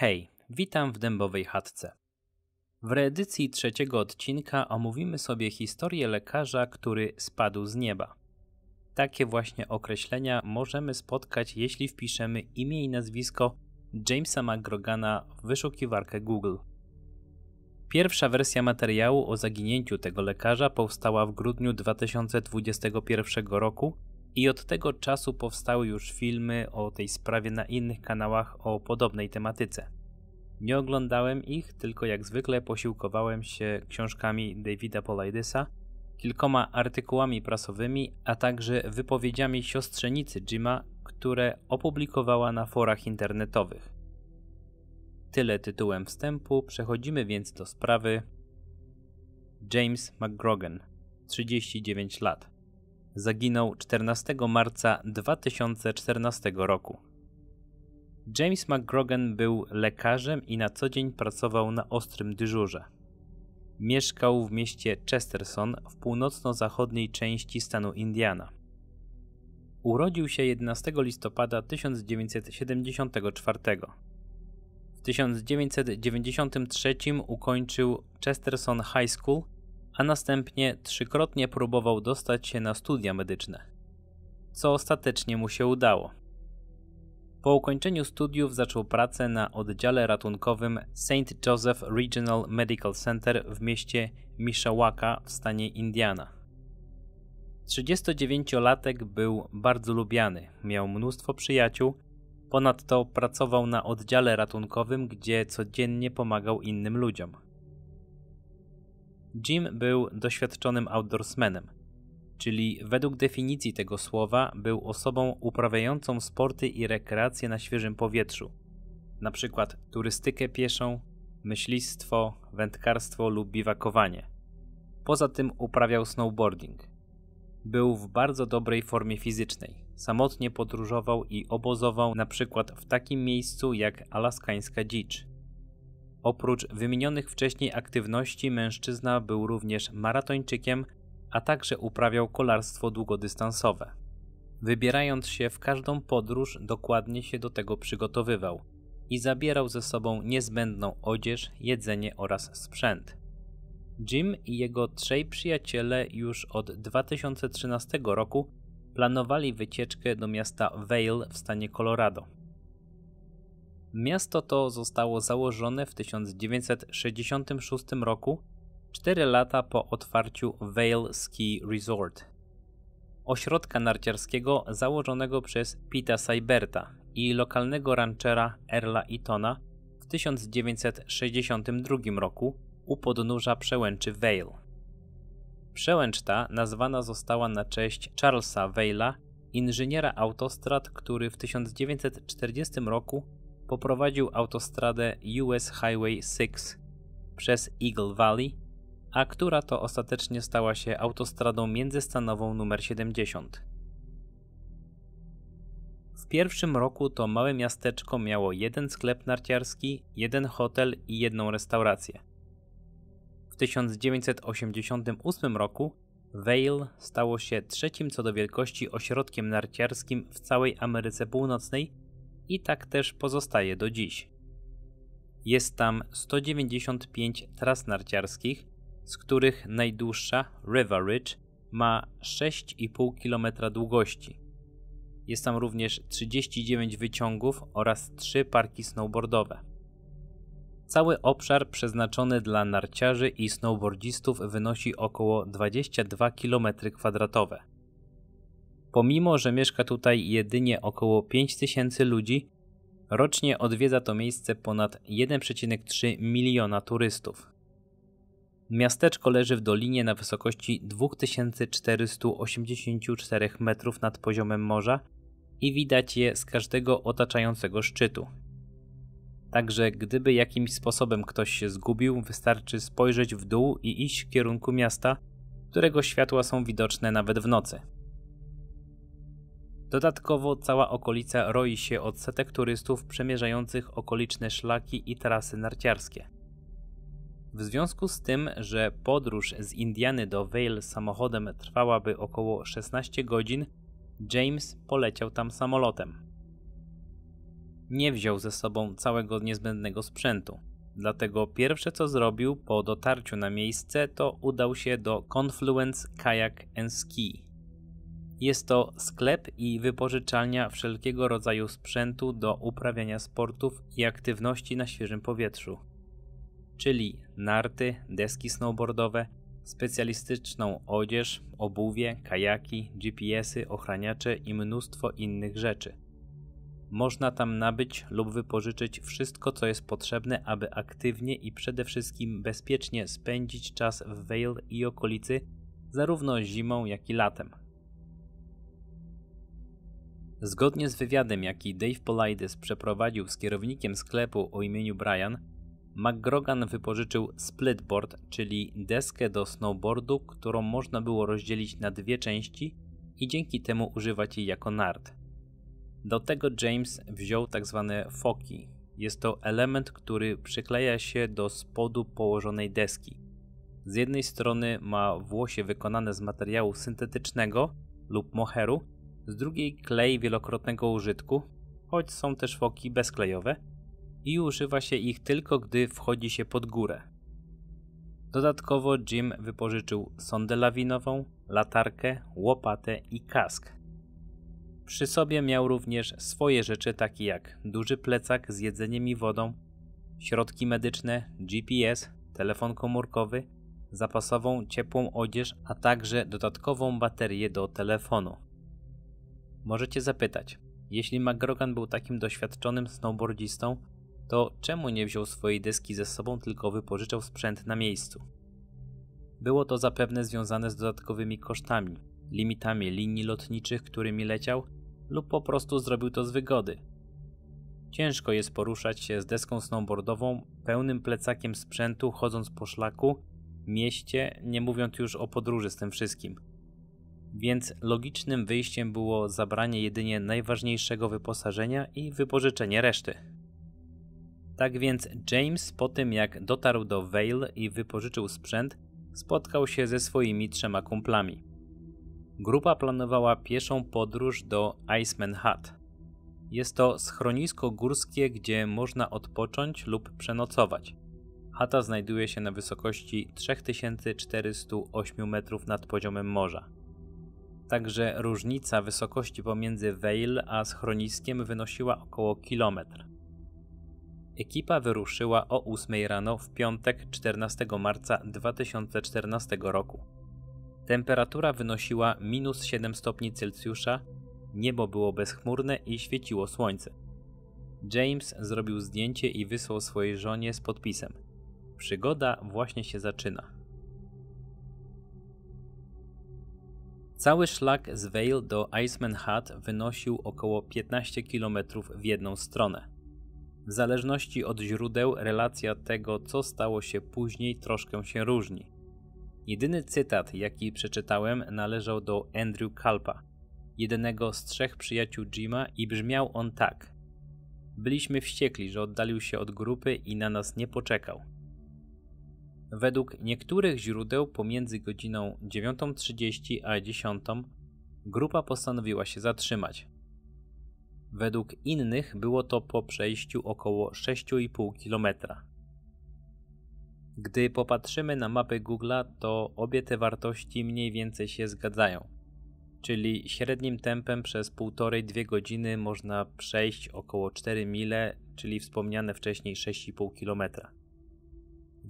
Hej, witam w dębowej chatce. W reedycji trzeciego odcinka omówimy sobie historię lekarza, który spadł z nieba. Takie właśnie określenia możemy spotkać, jeśli wpiszemy imię i nazwisko Jamesa McGrogana w wyszukiwarkę Google. Pierwsza wersja materiału o zaginięciu tego lekarza powstała w grudniu 2021 roku i od tego czasu powstały już filmy o tej sprawie na innych kanałach o podobnej tematyce. Nie oglądałem ich, tylko jak zwykle posiłkowałem się książkami Davida Polaidesa, kilkoma artykułami prasowymi, a także wypowiedziami siostrzenicy Jima, które opublikowała na forach internetowych. Tyle tytułem wstępu, przechodzimy więc do sprawy. James McGrogan, 39 lat zaginął 14 marca 2014 roku. James McGrogan był lekarzem i na co dzień pracował na ostrym dyżurze. Mieszkał w mieście Chesterson w północno-zachodniej części stanu Indiana. Urodził się 11 listopada 1974. W 1993 ukończył Chesterson High School a następnie trzykrotnie próbował dostać się na studia medyczne, co ostatecznie mu się udało. Po ukończeniu studiów zaczął pracę na oddziale ratunkowym St. Joseph Regional Medical Center w mieście Mishawaka w stanie Indiana. 39-latek był bardzo lubiany, miał mnóstwo przyjaciół, ponadto pracował na oddziale ratunkowym, gdzie codziennie pomagał innym ludziom. Jim był doświadczonym outdoorsmenem, czyli według definicji tego słowa był osobą uprawiającą sporty i rekreacje na świeżym powietrzu, na przykład turystykę pieszą, myślistwo, wędkarstwo lub biwakowanie. Poza tym uprawiał snowboarding. Był w bardzo dobrej formie fizycznej. Samotnie podróżował i obozował na przykład w takim miejscu jak alaskańska dzicz. Oprócz wymienionych wcześniej aktywności mężczyzna był również maratończykiem, a także uprawiał kolarstwo długodystansowe. Wybierając się w każdą podróż, dokładnie się do tego przygotowywał i zabierał ze sobą niezbędną odzież, jedzenie oraz sprzęt. Jim i jego trzej przyjaciele już od 2013 roku planowali wycieczkę do miasta Vail w stanie Colorado. Miasto to zostało założone w 1966 roku, 4 lata po otwarciu Veil Ski Resort. Ośrodka narciarskiego założonego przez Pita Seiberta i lokalnego ranchera Erla Itona w 1962 roku u podnóża przełęczy Veil. Przełęcz ta nazwana została na cześć Charlesa Vaila, inżyniera autostrad, który w 1940 roku poprowadził autostradę US Highway 6 przez Eagle Valley, a która to ostatecznie stała się autostradą międzystanową numer 70. W pierwszym roku to małe miasteczko miało jeden sklep narciarski, jeden hotel i jedną restaurację. W 1988 roku Vail stało się trzecim co do wielkości ośrodkiem narciarskim w całej Ameryce Północnej i tak też pozostaje do dziś. Jest tam 195 tras narciarskich, z których najdłuższa, River Ridge, ma 6,5 km długości. Jest tam również 39 wyciągów oraz 3 parki snowboardowe. Cały obszar przeznaczony dla narciarzy i snowboardzistów wynosi około 22 km kwadratowe. Pomimo, że mieszka tutaj jedynie około 5000 ludzi, rocznie odwiedza to miejsce ponad 1,3 miliona turystów. Miasteczko leży w dolinie na wysokości 2484 metrów nad poziomem morza i widać je z każdego otaczającego szczytu. Także gdyby jakimś sposobem ktoś się zgubił, wystarczy spojrzeć w dół i iść w kierunku miasta, którego światła są widoczne nawet w nocy. Dodatkowo cała okolica roi się od setek turystów przemierzających okoliczne szlaki i trasy narciarskie. W związku z tym, że podróż z Indiany do Vale samochodem trwałaby około 16 godzin, James poleciał tam samolotem. Nie wziął ze sobą całego niezbędnego sprzętu, dlatego pierwsze co zrobił po dotarciu na miejsce to udał się do Confluence Kayak and Ski, jest to sklep i wypożyczalnia wszelkiego rodzaju sprzętu do uprawiania sportów i aktywności na świeżym powietrzu, czyli narty, deski snowboardowe, specjalistyczną odzież, obuwie, kajaki, GPS-y, ochraniacze i mnóstwo innych rzeczy. Można tam nabyć lub wypożyczyć wszystko, co jest potrzebne, aby aktywnie i przede wszystkim bezpiecznie spędzić czas w Vale i okolicy, zarówno zimą, jak i latem. Zgodnie z wywiadem, jaki Dave Polides przeprowadził z kierownikiem sklepu o imieniu Brian, McGrogan wypożyczył splitboard, czyli deskę do snowboardu, którą można było rozdzielić na dwie części i dzięki temu używać jej jako nart. Do tego James wziął tzw. Tak foki. Jest to element, który przykleja się do spodu położonej deski. Z jednej strony ma włosie wykonane z materiału syntetycznego lub moheru, z drugiej klej wielokrotnego użytku, choć są też foki bezklejowe i używa się ich tylko gdy wchodzi się pod górę. Dodatkowo Jim wypożyczył sondę lawinową, latarkę, łopatę i kask. Przy sobie miał również swoje rzeczy takie jak duży plecak z jedzeniem i wodą, środki medyczne, GPS, telefon komórkowy, zapasową ciepłą odzież, a także dodatkową baterię do telefonu. Możecie zapytać, jeśli McGrogan był takim doświadczonym snowboardzistą, to czemu nie wziął swojej deski ze sobą, tylko wypożyczał sprzęt na miejscu? Było to zapewne związane z dodatkowymi kosztami, limitami linii lotniczych, którymi leciał, lub po prostu zrobił to z wygody. Ciężko jest poruszać się z deską snowboardową, pełnym plecakiem sprzętu, chodząc po szlaku, mieście, nie mówiąc już o podróży z tym wszystkim więc logicznym wyjściem było zabranie jedynie najważniejszego wyposażenia i wypożyczenie reszty. Tak więc James po tym jak dotarł do Vale i wypożyczył sprzęt, spotkał się ze swoimi trzema kumplami. Grupa planowała pieszą podróż do Iceman Hut. Jest to schronisko górskie, gdzie można odpocząć lub przenocować. Hata znajduje się na wysokości 3408 metrów nad poziomem morza. Także różnica wysokości pomiędzy Vale a schroniskiem wynosiła około kilometr. Ekipa wyruszyła o 8 rano w piątek 14 marca 2014 roku. Temperatura wynosiła minus 7 stopni Celsjusza, niebo było bezchmurne i świeciło słońce. James zrobił zdjęcie i wysłał swojej żonie z podpisem: Przygoda właśnie się zaczyna. Cały szlak z Vale do Iceman Hut wynosił około 15 km w jedną stronę. W zależności od źródeł relacja tego, co stało się później, troszkę się różni. Jedyny cytat, jaki przeczytałem, należał do Andrew Kalpa, jednego z trzech przyjaciół Jima i brzmiał on tak. Byliśmy wściekli, że oddalił się od grupy i na nas nie poczekał. Według niektórych źródeł pomiędzy godziną 9.30 a 10 grupa postanowiła się zatrzymać. Według innych było to po przejściu około 6,5 km. Gdy popatrzymy na mapy Google'a, to obie te wartości mniej więcej się zgadzają. Czyli średnim tempem przez 1,5-2 godziny można przejść około 4 mile, czyli wspomniane wcześniej 6,5 km.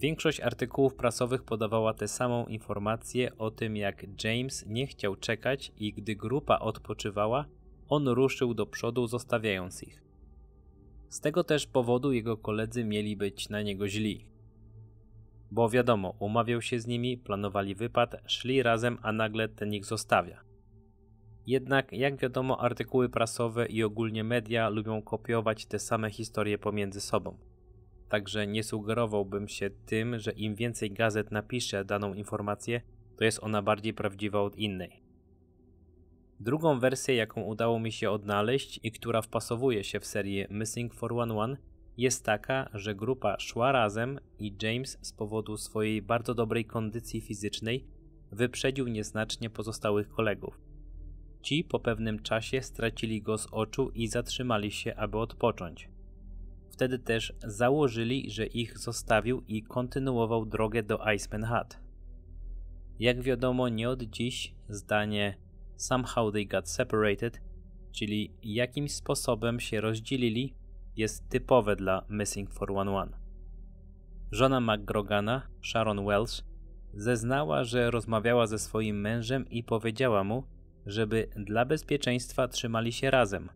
Większość artykułów prasowych podawała tę samą informację o tym, jak James nie chciał czekać i gdy grupa odpoczywała, on ruszył do przodu, zostawiając ich. Z tego też powodu jego koledzy mieli być na niego źli. Bo wiadomo, umawiał się z nimi, planowali wypad, szli razem, a nagle ten ich zostawia. Jednak, jak wiadomo, artykuły prasowe i ogólnie media lubią kopiować te same historie pomiędzy sobą. Także nie sugerowałbym się tym, że im więcej gazet napisze daną informację, to jest ona bardziej prawdziwa od innej. Drugą wersję, jaką udało mi się odnaleźć i która wpasowuje się w serię Missing 411, jest taka, że grupa szła razem i James z powodu swojej bardzo dobrej kondycji fizycznej wyprzedził nieznacznie pozostałych kolegów. Ci po pewnym czasie stracili go z oczu i zatrzymali się, aby odpocząć. Wtedy też założyli, że ich zostawił i kontynuował drogę do Iceman Hut. Jak wiadomo, nie od dziś zdanie Somehow they got separated, czyli jakimś sposobem się rozdzielili, jest typowe dla Missing 411. Żona McGrogana, Sharon Welsh, zeznała, że rozmawiała ze swoim mężem i powiedziała mu, żeby dla bezpieczeństwa trzymali się razem,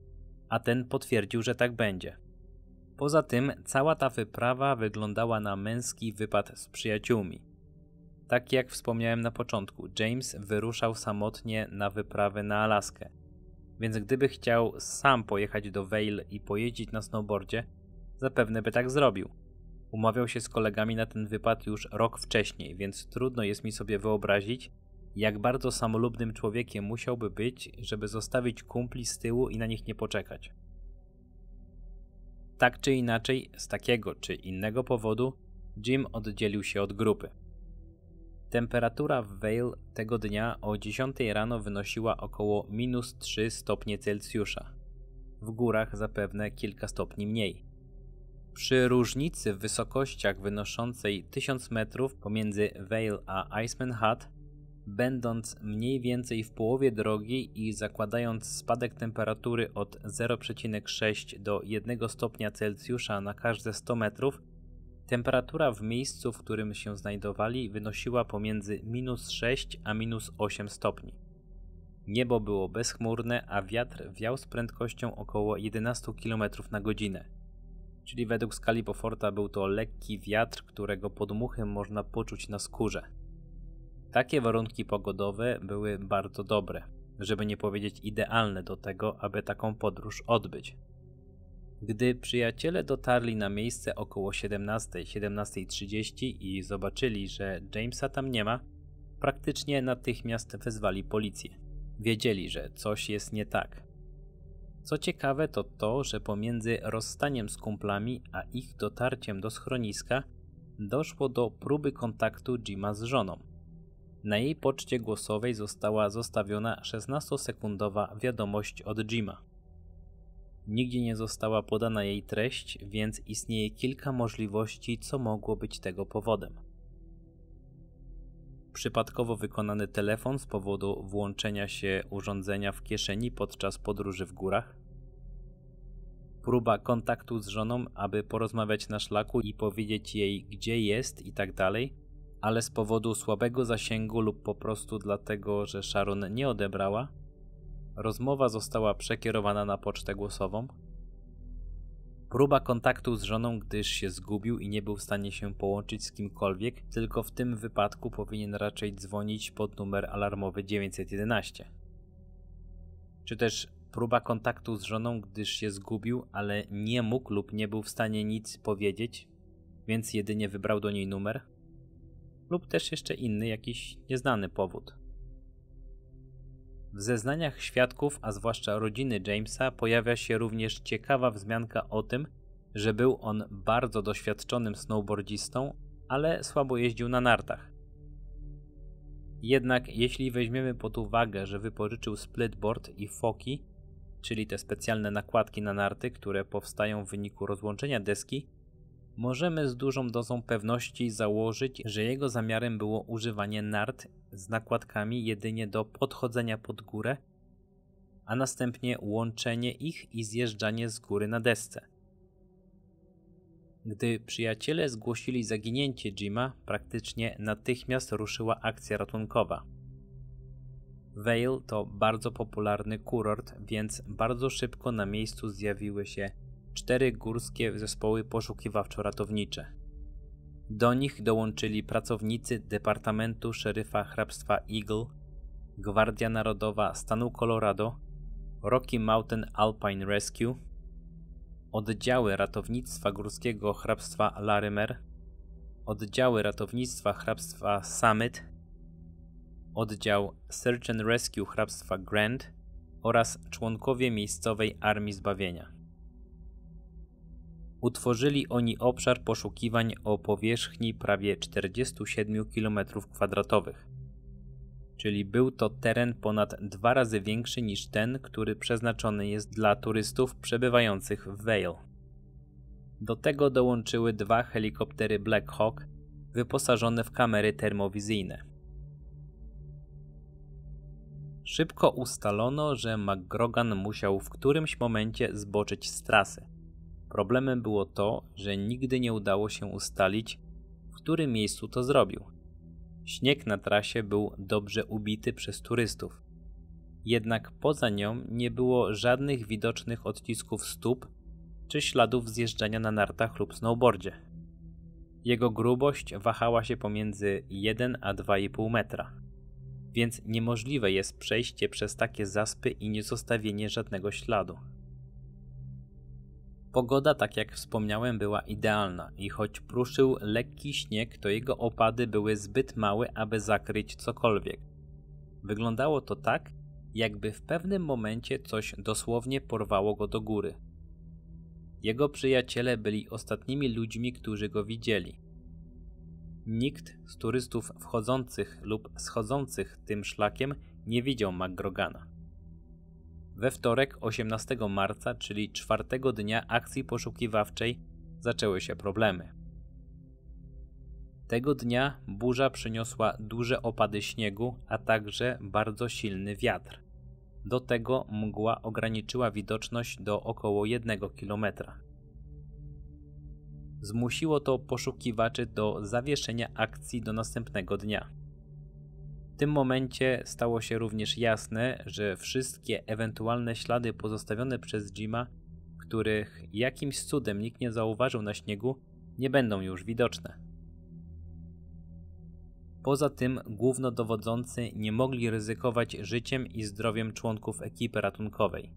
a ten potwierdził, że tak będzie. Poza tym cała ta wyprawa wyglądała na męski wypad z przyjaciółmi. Tak jak wspomniałem na początku, James wyruszał samotnie na wyprawę na Alaskę. Więc gdyby chciał sam pojechać do Vail i pojeździć na snowboardzie, zapewne by tak zrobił. Umawiał się z kolegami na ten wypad już rok wcześniej, więc trudno jest mi sobie wyobrazić, jak bardzo samolubnym człowiekiem musiałby być, żeby zostawić kumpli z tyłu i na nich nie poczekać. Tak czy inaczej, z takiego czy innego powodu, Jim oddzielił się od grupy. Temperatura w Vale tego dnia o 10 rano wynosiła około minus 3 stopnie Celsjusza. W górach zapewne kilka stopni mniej. Przy różnicy w wysokościach wynoszącej 1000 metrów pomiędzy Vale a Iceman Hut będąc mniej więcej w połowie drogi i zakładając spadek temperatury od 0,6 do 1 stopnia Celsjusza na każde 100 metrów, temperatura w miejscu, w którym się znajdowali, wynosiła pomiędzy minus 6 a minus 8 stopni. Niebo było bezchmurne, a wiatr wiał z prędkością około 11 km na godzinę. Czyli według skali Beauforta był to lekki wiatr, którego podmuchy można poczuć na skórze. Takie warunki pogodowe były bardzo dobre, żeby nie powiedzieć idealne do tego, aby taką podróż odbyć. Gdy przyjaciele dotarli na miejsce około 17:17:30 i zobaczyli, że Jamesa tam nie ma, praktycznie natychmiast wezwali policję. Wiedzieli, że coś jest nie tak. Co ciekawe, to to, że pomiędzy rozstaniem z kumplami a ich dotarciem do schroniska doszło do próby kontaktu Jima z żoną. Na jej poczcie głosowej została zostawiona 16-sekundowa wiadomość od Jima. Nigdzie nie została podana jej treść, więc istnieje kilka możliwości, co mogło być tego powodem. Przypadkowo wykonany telefon z powodu włączenia się urządzenia w kieszeni podczas podróży w górach. Próba kontaktu z żoną, aby porozmawiać na szlaku i powiedzieć jej, gdzie jest itd. Tak ale z powodu słabego zasięgu lub po prostu dlatego, że Sharon nie odebrała, rozmowa została przekierowana na pocztę głosową. Próba kontaktu z żoną, gdyż się zgubił i nie był w stanie się połączyć z kimkolwiek, tylko w tym wypadku powinien raczej dzwonić pod numer alarmowy 911. Czy też próba kontaktu z żoną, gdyż się zgubił, ale nie mógł lub nie był w stanie nic powiedzieć, więc jedynie wybrał do niej numer? lub też jeszcze inny jakiś nieznany powód. W zeznaniach świadków, a zwłaszcza rodziny Jamesa, pojawia się również ciekawa wzmianka o tym, że był on bardzo doświadczonym snowboardzistą, ale słabo jeździł na nartach. Jednak jeśli weźmiemy pod uwagę, że wypożyczył splitboard i foki, czyli te specjalne nakładki na narty, które powstają w wyniku rozłączenia deski, możemy z dużą dozą pewności założyć, że jego zamiarem było używanie nart z nakładkami jedynie do podchodzenia pod górę, a następnie łączenie ich i zjeżdżanie z góry na desce. Gdy przyjaciele zgłosili zaginięcie Jima, praktycznie natychmiast ruszyła akcja ratunkowa. Vale to bardzo popularny kurort, więc bardzo szybko na miejscu zjawiły się cztery górskie zespoły poszukiwawczo-ratownicze. Do nich dołączyli pracownicy Departamentu Szeryfa Hrabstwa Eagle, Gwardia Narodowa Stanu Colorado, Rocky Mountain Alpine Rescue, oddziały ratownictwa górskiego hrabstwa Larimer, oddziały ratownictwa hrabstwa Summit, oddział Search and Rescue hrabstwa Grand oraz członkowie miejscowej Armii Zbawienia utworzyli oni obszar poszukiwań o powierzchni prawie 47 km2, czyli był to teren ponad dwa razy większy niż ten, który przeznaczony jest dla turystów przebywających w Vale. Do tego dołączyły dwa helikoptery Black Hawk wyposażone w kamery termowizyjne. Szybko ustalono, że McGrogan musiał w którymś momencie zboczyć z trasy Problemem było to, że nigdy nie udało się ustalić, w którym miejscu to zrobił. Śnieg na trasie był dobrze ubity przez turystów. Jednak poza nią nie było żadnych widocznych odcisków stóp czy śladów zjeżdżania na nartach lub snowboardzie. Jego grubość wahała się pomiędzy 1 a 2,5 metra, więc niemożliwe jest przejście przez takie zaspy i nie zostawienie żadnego śladu. Pogoda, tak jak wspomniałem, była idealna i choć pruszył lekki śnieg, to jego opady były zbyt małe, aby zakryć cokolwiek. Wyglądało to tak, jakby w pewnym momencie coś dosłownie porwało go do góry. Jego przyjaciele byli ostatnimi ludźmi, którzy go widzieli. Nikt z turystów wchodzących lub schodzących tym szlakiem nie widział McGrogana. We wtorek 18 marca, czyli czwartego dnia akcji poszukiwawczej, zaczęły się problemy. Tego dnia burza przyniosła duże opady śniegu, a także bardzo silny wiatr. Do tego mgła ograniczyła widoczność do około 1 km. Zmusiło to poszukiwaczy do zawieszenia akcji do następnego dnia. W tym momencie stało się również jasne, że wszystkie ewentualne ślady pozostawione przez Jima, których jakimś cudem nikt nie zauważył na śniegu, nie będą już widoczne. Poza tym głównodowodzący nie mogli ryzykować życiem i zdrowiem członków ekipy ratunkowej.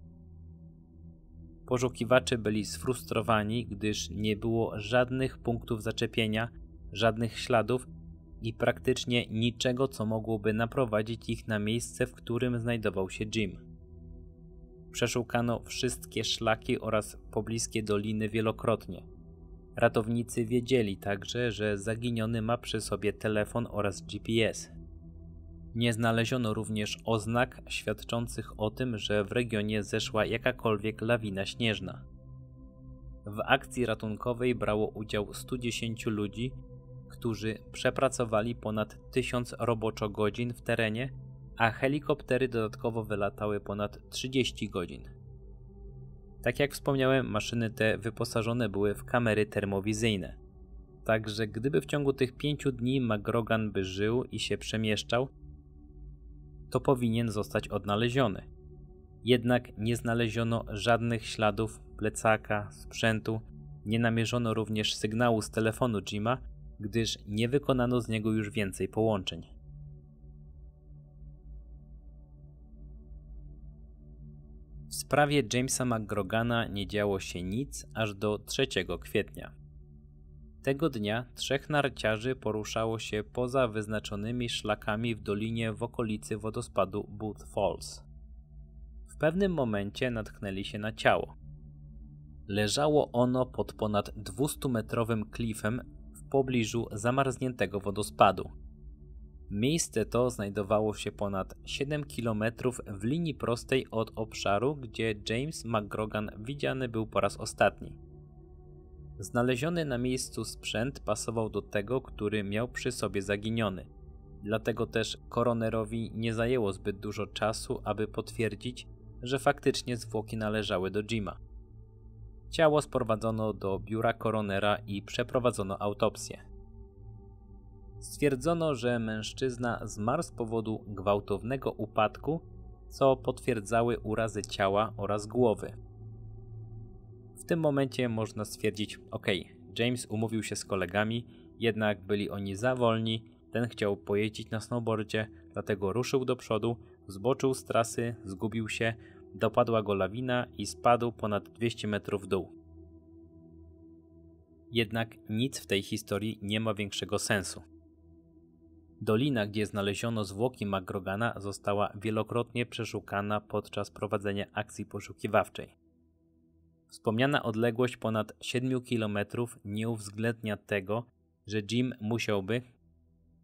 Poszukiwacze byli sfrustrowani, gdyż nie było żadnych punktów zaczepienia, żadnych śladów i praktycznie niczego, co mogłoby naprowadzić ich na miejsce, w którym znajdował się Jim. Przeszukano wszystkie szlaki oraz pobliskie doliny wielokrotnie. Ratownicy wiedzieli także, że zaginiony ma przy sobie telefon oraz GPS. Nie znaleziono również oznak świadczących o tym, że w regionie zeszła jakakolwiek lawina śnieżna. W akcji ratunkowej brało udział 110 ludzi, którzy przepracowali ponad 1000 roboczo godzin w terenie, a helikoptery dodatkowo wylatały ponad 30 godzin. Tak jak wspomniałem, maszyny te wyposażone były w kamery termowizyjne. Także gdyby w ciągu tych 5 dni Magrogan by żył i się przemieszczał, to powinien zostać odnaleziony. Jednak nie znaleziono żadnych śladów plecaka, sprzętu, nie namierzono również sygnału z telefonu Jima, gdyż nie wykonano z niego już więcej połączeń. W sprawie Jamesa McGrogana nie działo się nic aż do 3 kwietnia. Tego dnia trzech narciarzy poruszało się poza wyznaczonymi szlakami w dolinie w okolicy wodospadu Booth Falls. W pewnym momencie natknęli się na ciało. Leżało ono pod ponad 200-metrowym klifem pobliżu zamarzniętego wodospadu. Miejsce to znajdowało się ponad 7 km w linii prostej od obszaru, gdzie James McGrogan widziany był po raz ostatni. Znaleziony na miejscu sprzęt pasował do tego, który miał przy sobie zaginiony. Dlatego też koronerowi nie zajęło zbyt dużo czasu, aby potwierdzić, że faktycznie zwłoki należały do Jima. Ciało sprowadzono do biura koronera i przeprowadzono autopsję. Stwierdzono, że mężczyzna zmarł z powodu gwałtownego upadku, co potwierdzały urazy ciała oraz głowy. W tym momencie można stwierdzić, ok, James umówił się z kolegami, jednak byli oni za wolni, ten chciał pojeździć na snowboardzie, dlatego ruszył do przodu, zboczył z trasy, zgubił się, dopadła go lawina i spadł ponad 200 metrów w dół. Jednak nic w tej historii nie ma większego sensu. Dolina, gdzie znaleziono zwłoki McGrogana, została wielokrotnie przeszukana podczas prowadzenia akcji poszukiwawczej. Wspomniana odległość ponad 7 km nie uwzględnia tego, że Jim musiałby,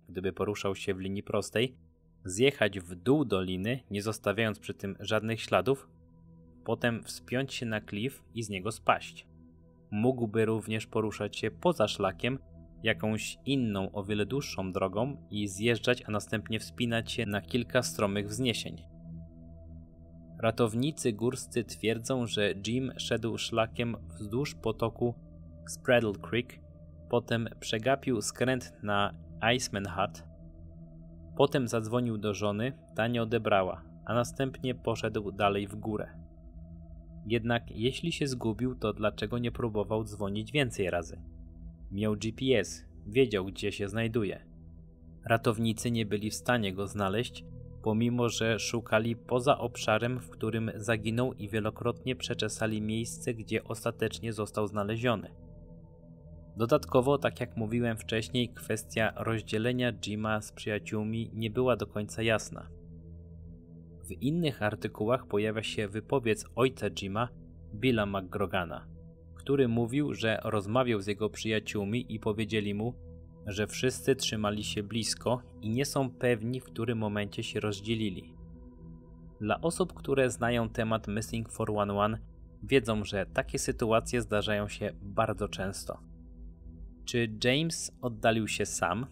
gdyby poruszał się w linii prostej, zjechać w dół doliny, nie zostawiając przy tym żadnych śladów, potem wspiąć się na klif i z niego spaść. Mógłby również poruszać się poza szlakiem, jakąś inną, o wiele dłuższą drogą i zjeżdżać, a następnie wspinać się na kilka stromych wzniesień. Ratownicy górscy twierdzą, że Jim szedł szlakiem wzdłuż potoku Spraddle Creek, potem przegapił skręt na Iceman Hut, Potem zadzwonił do żony, ta nie odebrała, a następnie poszedł dalej w górę. Jednak jeśli się zgubił, to dlaczego nie próbował dzwonić więcej razy? Miał GPS, wiedział gdzie się znajduje. Ratownicy nie byli w stanie go znaleźć, pomimo że szukali poza obszarem, w którym zaginął i wielokrotnie przeczesali miejsce, gdzie ostatecznie został znaleziony. Dodatkowo, tak jak mówiłem wcześniej, kwestia rozdzielenia Jima z przyjaciółmi nie była do końca jasna. W innych artykułach pojawia się wypowiedź ojca Jima, Billa McGrogana, który mówił, że rozmawiał z jego przyjaciółmi i powiedzieli mu, że wszyscy trzymali się blisko i nie są pewni, w którym momencie się rozdzielili. Dla osób, które znają temat Missing 411, wiedzą, że takie sytuacje zdarzają się bardzo często. Czy James oddalił się sam?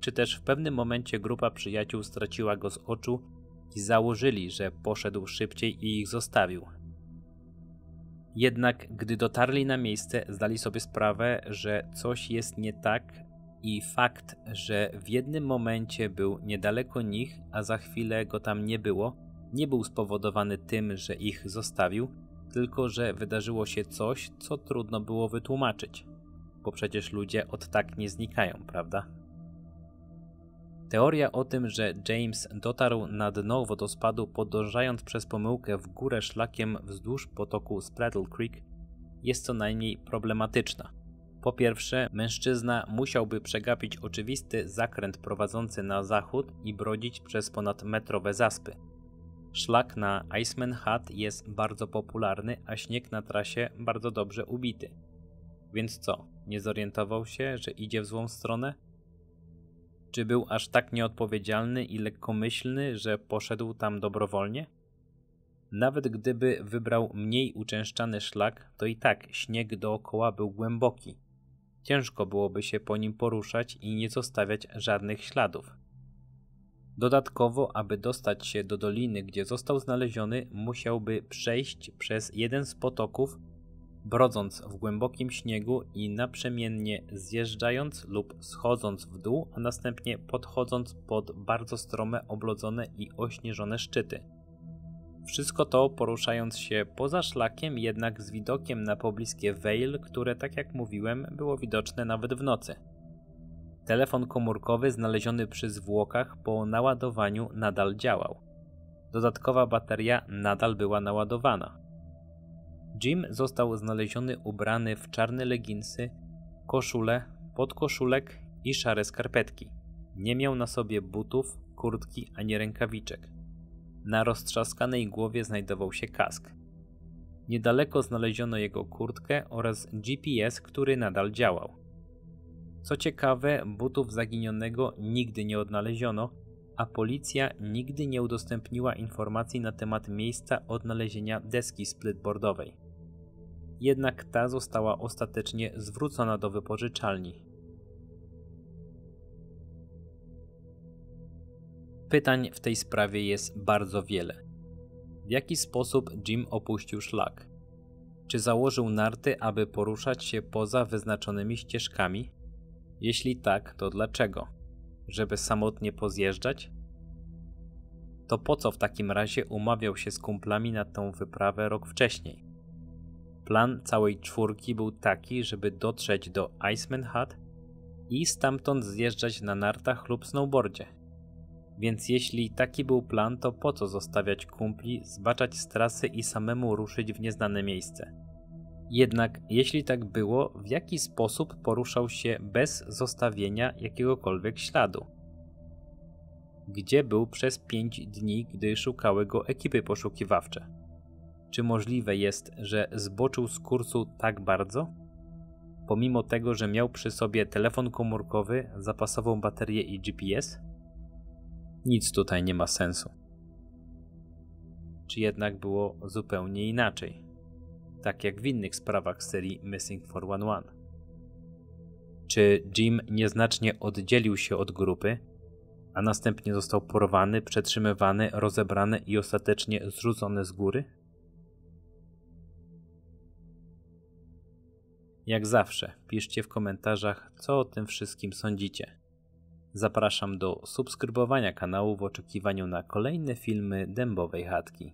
Czy też w pewnym momencie grupa przyjaciół straciła go z oczu i założyli, że poszedł szybciej i ich zostawił? Jednak gdy dotarli na miejsce, zdali sobie sprawę, że coś jest nie tak i fakt, że w jednym momencie był niedaleko nich, a za chwilę go tam nie było, nie był spowodowany tym, że ich zostawił, tylko że wydarzyło się coś, co trudno było wytłumaczyć bo przecież ludzie od tak nie znikają, prawda? Teoria o tym, że James dotarł na dno wodospadu podążając przez pomyłkę w górę szlakiem wzdłuż potoku Spraddle Creek jest co najmniej problematyczna. Po pierwsze, mężczyzna musiałby przegapić oczywisty zakręt prowadzący na zachód i brodzić przez ponad metrowe zaspy. Szlak na Iceman Hut jest bardzo popularny, a śnieg na trasie bardzo dobrze ubity. Więc co? Nie zorientował się, że idzie w złą stronę? Czy był aż tak nieodpowiedzialny i lekkomyślny, że poszedł tam dobrowolnie? Nawet gdyby wybrał mniej uczęszczany szlak, to i tak śnieg dookoła był głęboki. Ciężko byłoby się po nim poruszać i nie zostawiać żadnych śladów. Dodatkowo, aby dostać się do doliny, gdzie został znaleziony, musiałby przejść przez jeden z potoków, brodząc w głębokim śniegu i naprzemiennie zjeżdżając lub schodząc w dół, a następnie podchodząc pod bardzo strome, oblodzone i ośnieżone szczyty. Wszystko to poruszając się poza szlakiem, jednak z widokiem na pobliskie Vale, które, tak jak mówiłem, było widoczne nawet w nocy. Telefon komórkowy znaleziony przy zwłokach po naładowaniu nadal działał. Dodatkowa bateria nadal była naładowana. Jim został znaleziony ubrany w czarne leginsy, koszulę, podkoszulek i szare skarpetki. Nie miał na sobie butów, kurtki ani rękawiczek. Na roztrzaskanej głowie znajdował się kask. Niedaleko znaleziono jego kurtkę oraz GPS, który nadal działał. Co ciekawe, butów zaginionego nigdy nie odnaleziono, a policja nigdy nie udostępniła informacji na temat miejsca odnalezienia deski splitboardowej jednak ta została ostatecznie zwrócona do wypożyczalni. Pytań w tej sprawie jest bardzo wiele. W jaki sposób Jim opuścił szlak? Czy założył narty, aby poruszać się poza wyznaczonymi ścieżkami? Jeśli tak, to dlaczego? Żeby samotnie pozjeżdżać? To po co w takim razie umawiał się z kumplami na tą wyprawę rok wcześniej? Plan całej czwórki był taki, żeby dotrzeć do Iceman Hut i stamtąd zjeżdżać na nartach lub snowboardzie. Więc jeśli taki był plan, to po co zostawiać kumpli, zbaczać z trasy i samemu ruszyć w nieznane miejsce? Jednak jeśli tak było, w jaki sposób poruszał się bez zostawienia jakiegokolwiek śladu? Gdzie był przez 5 dni, gdy szukały go ekipy poszukiwawcze? Czy możliwe jest, że zboczył z kursu tak bardzo? Pomimo tego, że miał przy sobie telefon komórkowy, zapasową baterię i GPS? Nic tutaj nie ma sensu. Czy jednak było zupełnie inaczej? Tak jak w innych sprawach serii Missing 411. Czy Jim nieznacznie oddzielił się od grupy, a następnie został porwany, przetrzymywany, rozebrany i ostatecznie zrzucony z góry? Jak zawsze, piszcie w komentarzach, co o tym wszystkim sądzicie. Zapraszam do subskrybowania kanału w oczekiwaniu na kolejne filmy dębowej chatki.